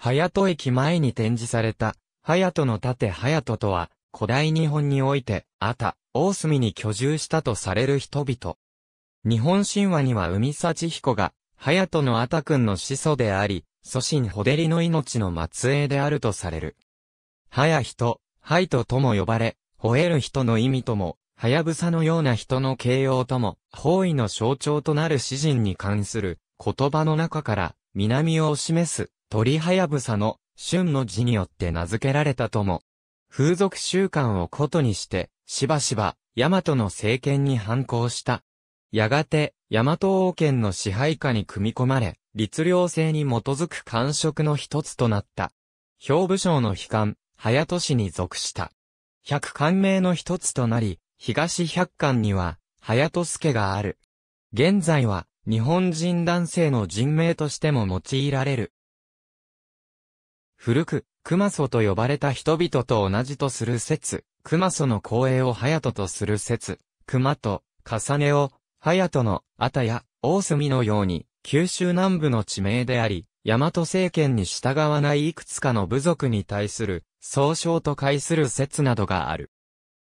隼人駅前に展示された、隼人の盾隼人とは、古代日本において、あた、大隅に居住したとされる人々。日本神話には海幸彦が、隼人のあたくんの始祖であり、祖神ホデリの命の末裔であるとされる。隼人、隼人とも呼ばれ、吠える人の意味とも、はやぶさのような人の形容とも、方位の象徴となる詩人に関する言葉の中から、南を示す鳥はやぶさの春の字によって名付けられたとも、風俗習慣をことにして、しばしば、大和の政権に反抗した。やがて、大和王権の支配下に組み込まれ、律令制に基づく官職の一つとなった。兵部省の悲観、早都市に属した。百官名の一つとなり、東百官には、早都助がある。現在は、日本人男性の人名としても用いられる。古く、熊祖と呼ばれた人々と同じとする説、熊祖の光栄を隼人とする説、熊と、重ねを、隼人の、あたや、大隅のように、九州南部の地名であり、大和政権に従わないいくつかの部族に対する、総称と解する説などがある。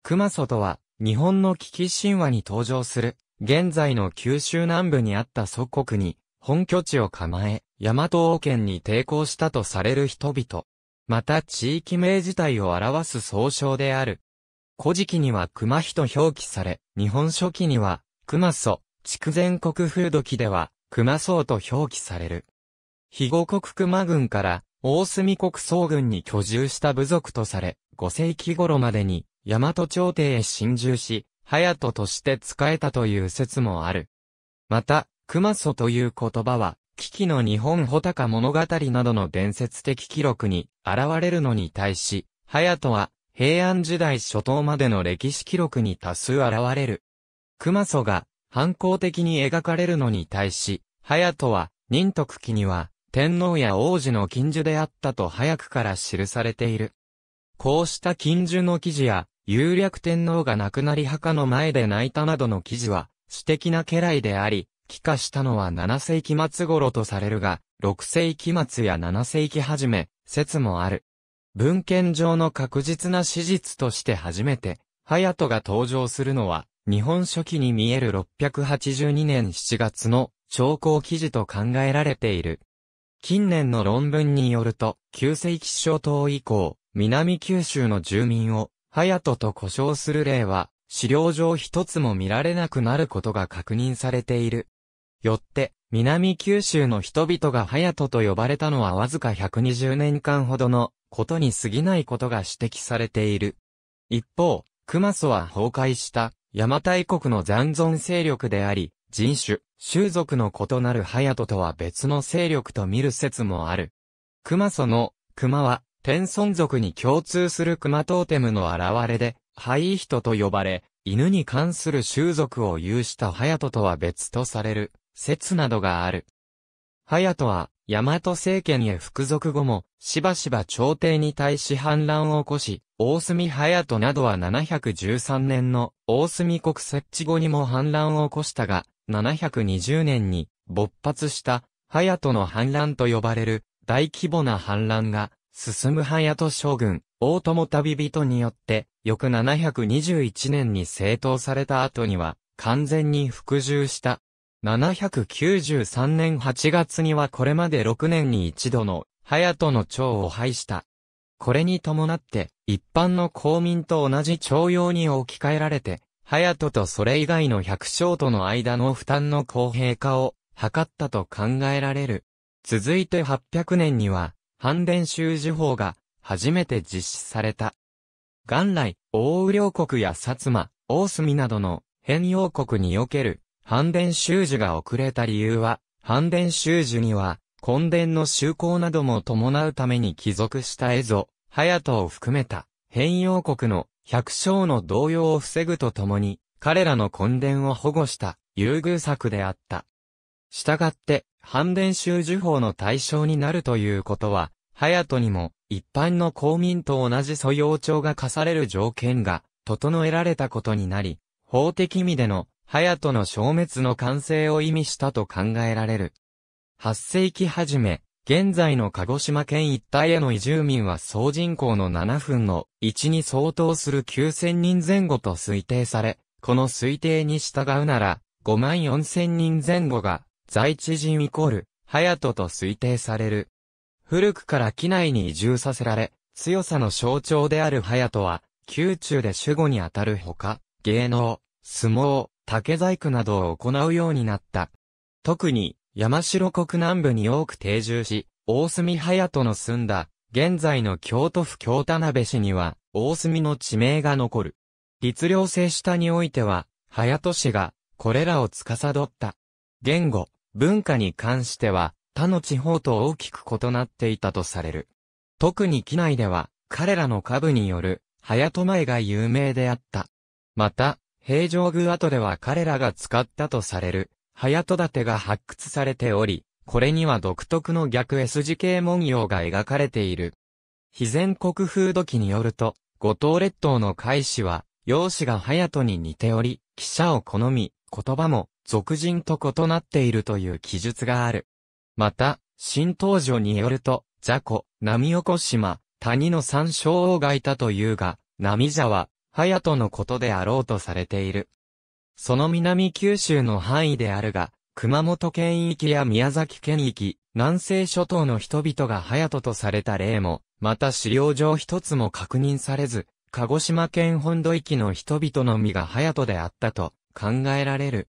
熊祖とは、日本の危機神話に登場する、現在の九州南部にあった祖国に、本拠地を構え、大和王権に抵抗したとされる人々。また地域名自体を表す総称である。古事記には熊日と表記され、日本書紀には、熊祖、筑前国風土記では、熊僧と表記される。肥後国熊軍から、大隅国総軍に居住した部族とされ、5世紀頃までに、大和朝廷へ侵入し、隼人として仕えたという説もある。また、熊祖という言葉は、危機の日本穂高物語などの伝説的記録に現れるのに対し、隼人は平安時代初頭までの歴史記録に多数現れる。熊祖が反抗的に描かれるのに対し、隼人は仁徳記には天皇や王子の近所であったと早くから記されている。こうした近所の記事や、有略天皇が亡くなり墓の前で泣いたなどの記事は、私的な家来であり、帰化したのは7世紀末頃とされるが、6世紀末や7世紀初め、説もある。文献上の確実な史実として初めて、ヤトが登場するのは、日本初期に見える682年7月の兆候記事と考えられている。近年の論文によると、旧世紀小島以降、南九州の住民を、ヤトと呼称する例は、資料上一つも見られなくなることが確認されている。よって、南九州の人々がハヤトと呼ばれたのはわずか120年間ほどのことに過ぎないことが指摘されている。一方、熊祖は崩壊した山大国の残存勢力であり、人種、種族の異なるハヤトとは別の勢力と見る説もある。熊祖の熊は天孫族に共通する熊トーテムの現れで、ハイヒトと呼ばれ、犬に関する種族を有したハヤトとは別とされる。説などがある。早人は、大和政権へ服属後も、しばしば朝廷に対し反乱を起こし、大隅早人などは713年の大隅国設置後にも反乱を起こしたが、720年に勃発した早人の反乱と呼ばれる大規模な反乱が進む早人将軍、大友旅人によって、翌721年に正当された後には完全に服従した793年8月にはこれまで6年に一度の、隼人の長を廃した。これに伴って、一般の公民と同じ徴用に置き換えられて、隼人とそれ以外の百姓との間の負担の公平化を図ったと考えられる。続いて800年には、反伝州事法が初めて実施された。元来、大雨両国や薩摩、大隅などの変容国における反伝修樹が遅れた理由は、反伝修樹には、根伝の修行なども伴うために帰属した絵夷、隼人を含めた、変容国の百姓の動揺を防ぐとともに、彼らの根伝を保護した優遇策であった。したがって、反伝州受法の対象になるということは、隼人にも、一般の公民と同じ素養帳が課される条件が、整えられたことになり、法的意味でのヤトの消滅の完成を意味したと考えられる。8世紀初め、現在の鹿児島県一帯への移住民は総人口の7分の1に相当する9000人前後と推定され、この推定に従うなら、5万4000人前後が在地人イコール、ヤトと推定される。古くから機内に移住させられ、強さの象徴であるヤトは、宮中で守護にあたるほか、芸能、相撲、竹細工などを行うようになった。特に、山城国南部に多く定住し、大隅隼人の住んだ、現在の京都府京田辺市には、大隅の地名が残る。律令制下においては、隼人氏が、これらを司った。言語、文化に関しては、他の地方と大きく異なっていたとされる。特に機内では、彼らの下部による、隼人前が有名であった。また、平城宮跡では彼らが使ったとされる、早戸建てが発掘されており、これには独特の逆 S 字形文様が描かれている。肥前国風土記によると、五島列島の海士は、容姿が隼人に似ており、記者を好み、言葉も、俗人と異なっているという記述がある。また、新登場によると、雑魚、波横島、谷の山椒王がいたというが、波座は、隼人のことであろうとされている。その南九州の範囲であるが、熊本県域や宮崎県域、南西諸島の人々が隼人とされた例も、また資料上一つも確認されず、鹿児島県本土域の人々の身が隼人であったと考えられる。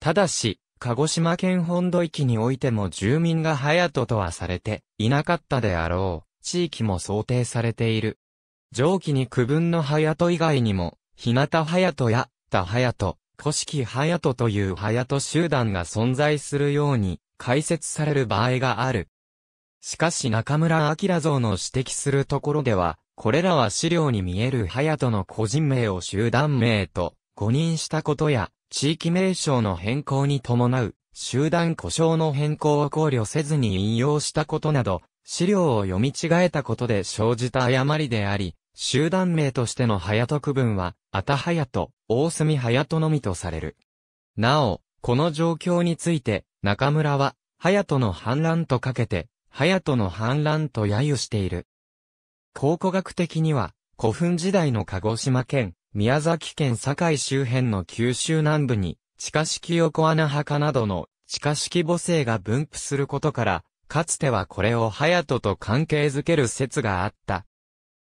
ただし、鹿児島県本土域においても住民が隼人とはされていなかったであろう地域も想定されている。上記に区分の隼人以外にも、日向隼人や、田隼人、古式隼人という隼人集団が存在するように解説される場合がある。しかし中村明像の指摘するところでは、これらは資料に見える隼人の個人名を集団名と誤認したことや、地域名称の変更に伴う集団故障の変更を考慮せずに引用したことなど、資料を読み違えたことで生じた誤りであり、集団名としての隼人区分は、あたはやと、大隅隼人のみとされる。なお、この状況について、中村は、隼人の反乱とかけて、隼人の反乱と揶揄している。考古学的には、古墳時代の鹿児島県、宮崎県堺周辺の九州南部に、地下式横穴墓などの地下式母性が分布することから、かつてはこれを隼人と関係づける説があった。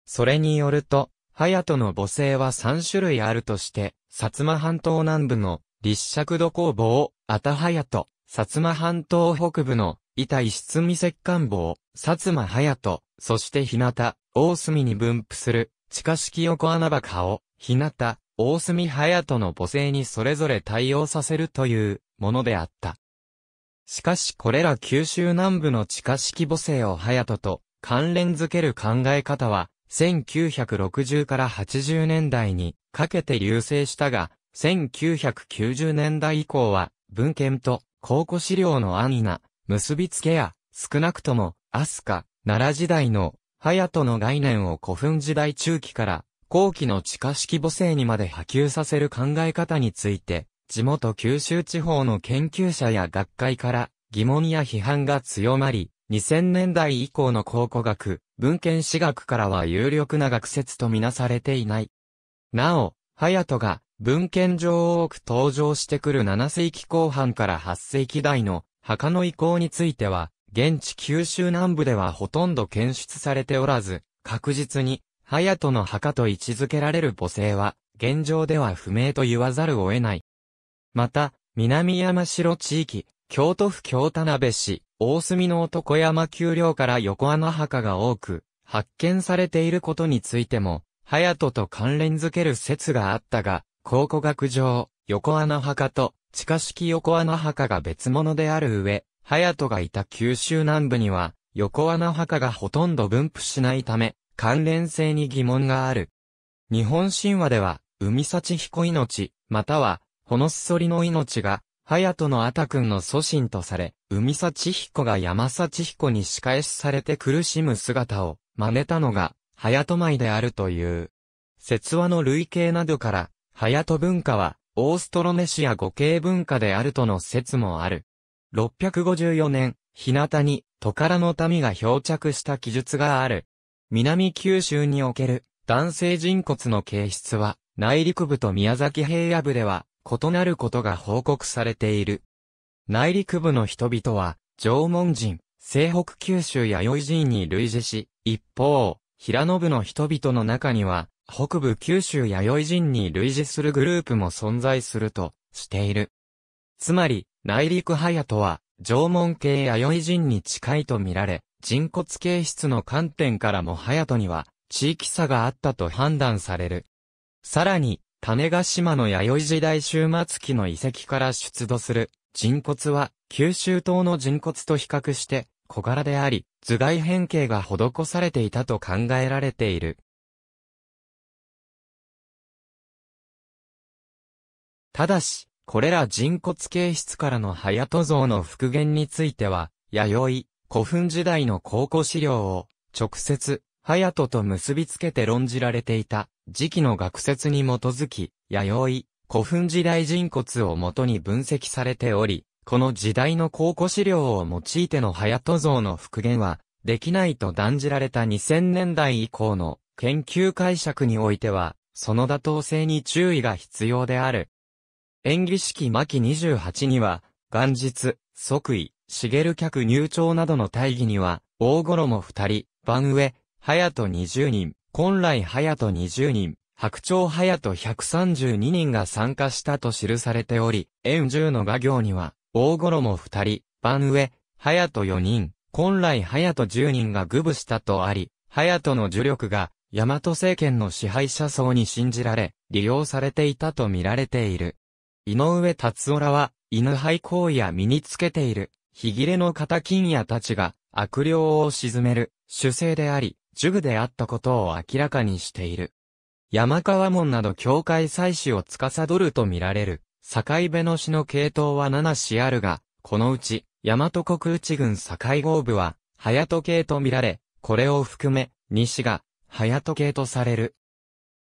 それによると、隼人の母性は三種類あるとして、薩摩半島南部の立尺土工房、あた隼人、薩摩半島北部の板石積石管房、薩摩隼人、そして日向、大隅に分布する、地下式横穴場を、日向、大隅隼人の母性にそれぞれ対応させるというものであった。しかしこれら九州南部の地下式母性をヤトと関連づける考え方は、1960から80年代にかけて流星したが、1990年代以降は、文献と考古資料の安易な結びつけや、少なくとも、アスカ、奈良時代の、ヤトの概念を古墳時代中期から、後期の地下式母性にまで波及させる考え方について、地元九州地方の研究者や学会から疑問や批判が強まり、2000年代以降の考古学、文献史学からは有力な学説とみなされていない。なお、隼人が文献上多く登場してくる7世紀後半から8世紀代の墓の遺構については、現地九州南部ではほとんど検出されておらず、確実に、隼人の墓と位置づけられる母性は、現状では不明と言わざるを得ない。また、南山城地域、京都府京田辺市、大隅の男山丘陵から横穴墓が多く、発見されていることについても、隼人と関連づける説があったが、考古学上、横穴墓と地下式横穴墓が別物である上、隼人がいた九州南部には、横穴墓がほとんど分布しないため、関連性に疑問がある。日本神話では、海幸彦命、または、このすそりの命が、隼人のあたくんの祖神とされ、海幸彦が山幸彦に仕返しされて苦しむ姿を真似たのが、隼人舞であるという。説話の類型などから、隼人文化は、オーストロネシア語系文化であるとの説もある。654年、日向に、トカラの民が漂着した記述がある。南九州における、男性人骨の形質は、内陸部と宮崎平野部では、異なることが報告されている。内陸部の人々は、縄文人、西北九州や生人に類似し、一方、平野部の人々の中には、北部九州や生人に類似するグループも存在すると、している。つまり、内陸隼とは、縄文系や生人に近いと見られ、人骨形質の観点からも隼人には、地域差があったと判断される。さらに、種ヶ島の弥生時代終末期の遺跡から出土する人骨は九州島の人骨と比較して小柄であり、頭蓋変形が施されていたと考えられている。ただし、これら人骨形質からの早戸像の復元については、弥生、古墳時代の考古資料を直接、隼人と結びつけて論じられていた。時期の学説に基づき、弥生、古墳時代人骨をもとに分析されており、この時代の考古資料を用いての早人像の復元は、できないと断じられた2000年代以降の研究解釈においては、その妥当性に注意が必要である。演技式巻28には、元日、即位、茂客入庁などの大義には、大衣二人、番上、早人20人、本来隼人20人、白鳥隼人132人が参加したと記されており、円10の画業には、大衣2人、番上、隼人4人、本来隼人10人が愚部したとあり、隼人の呪力が、大和政権の支配者層に信じられ、利用されていたと見られている。井上達夫らは、犬廃行為や身につけている、ひぎれの肩金屋たちが、悪霊を沈める、主勢であり、呪具であったことを明らかにしている。山川門など教会祭祀を司るとみられる、境辺の市の系統は7市あるが、このうち、大和国内軍境合部は、早時計とみられ、これを含め、西が、早時計とされる。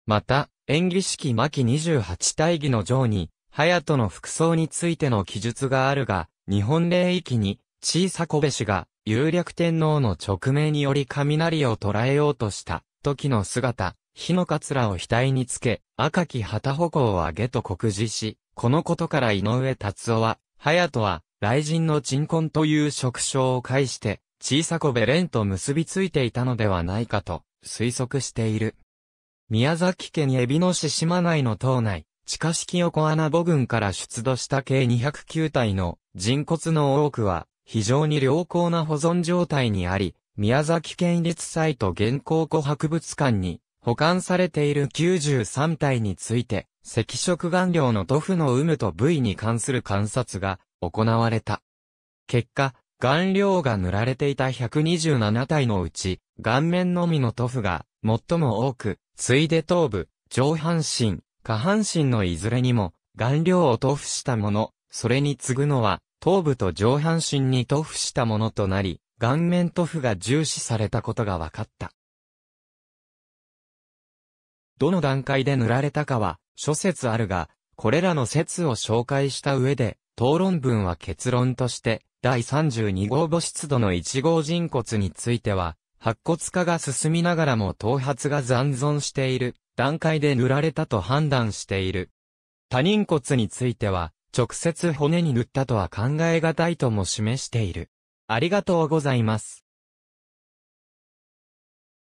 また、演技式巻28大義の上に、隼人の服装についての記述があるが、日本霊域に、小さ小部氏が、有略天皇の直命により雷を捉えようとした時の姿、火のラを額につけ、赤き旗矛を上げと告示し、このことから井上達夫は、隼人は、雷神の鎮魂という職称を介して、小さこベレンと結びついていたのではないかと、推測している。宮崎県エビの市島内の島内、地下式横穴母軍から出土した計209体の人骨の多くは、非常に良好な保存状態にあり、宮崎県立サイト現行古博物館に保管されている93体について、赤色顔料の塗布の有無と部位に関する観察が行われた。結果、顔料が塗られていた127体のうち、顔面のみの塗布が最も多く、ついで頭部、上半身、下半身のいずれにも、顔料を塗布したもの、それに次ぐのは、頭部と上半身に塗布したものとなり、顔面塗布が重視されたことが分かった。どの段階で塗られたかは諸説あるが、これらの説を紹介した上で、討論文は結論として、第32号母湿度の1号人骨については、白骨化が進みながらも頭髪が残存している段階で塗られたと判断している。他人骨については、直接骨に塗ったとは考えがたいとも示している。ありがとうございます。